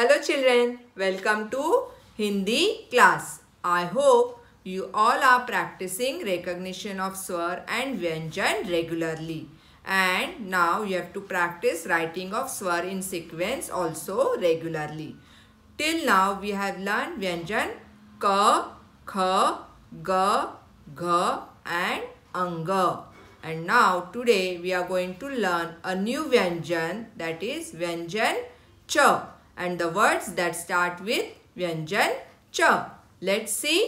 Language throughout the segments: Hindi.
Hello children, welcome to Hindi class. I hope you all are practicing recognition of swar and vyanjan regularly. And now you have to practice writing of swar in sequence also regularly. Till now we have learned vyanjan ka, kha, ga, gha and anga. And now today we are going to learn a new vyanjan that is vyanjan cha. and the words that start with Vyanjan Ch. Let's see.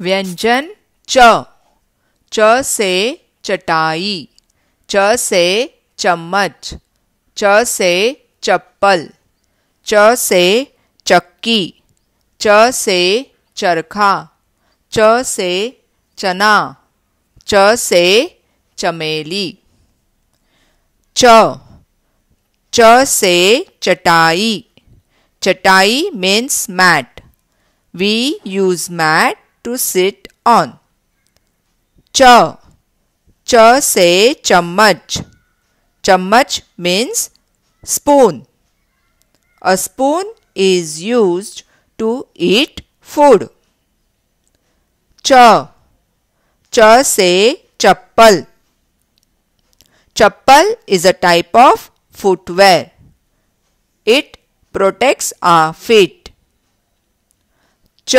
व्यंजन च च से चटाई च से चम्मच च से चप्पल च से चक्की च से चरखा च से चना च से चमेली च च से चटाई चटाई means mat we use mat to sit on च च से चम्मच चम्मच means spoon a spoon is use to eat food च च से चप्पल चप्पल is a type of footwear. It protects our feet. Ch.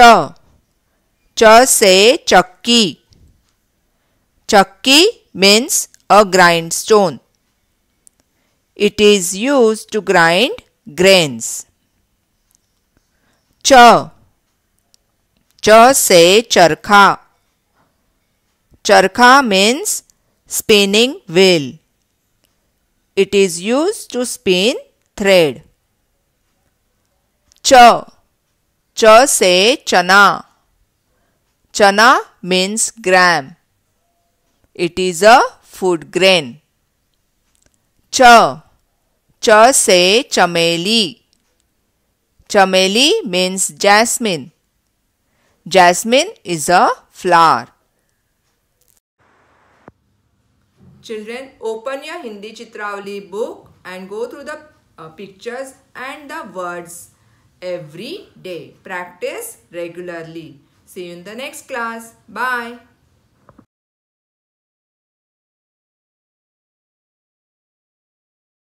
Ch se chakki. Chakki means a grindstone. It is used to grind grains. Ch. Ch se charkha. Charkha means spinning wheel. It is used to spin thread. Ch. Ch se chana. Chana means gram. It is a food grain. Ch. Ch se chameli. Chameli means jasmine. Jasmine is a flower. Children, open your Hindi Chitravali book and go through the uh, pictures and the words every day. Practice regularly. See you in the next class. Bye.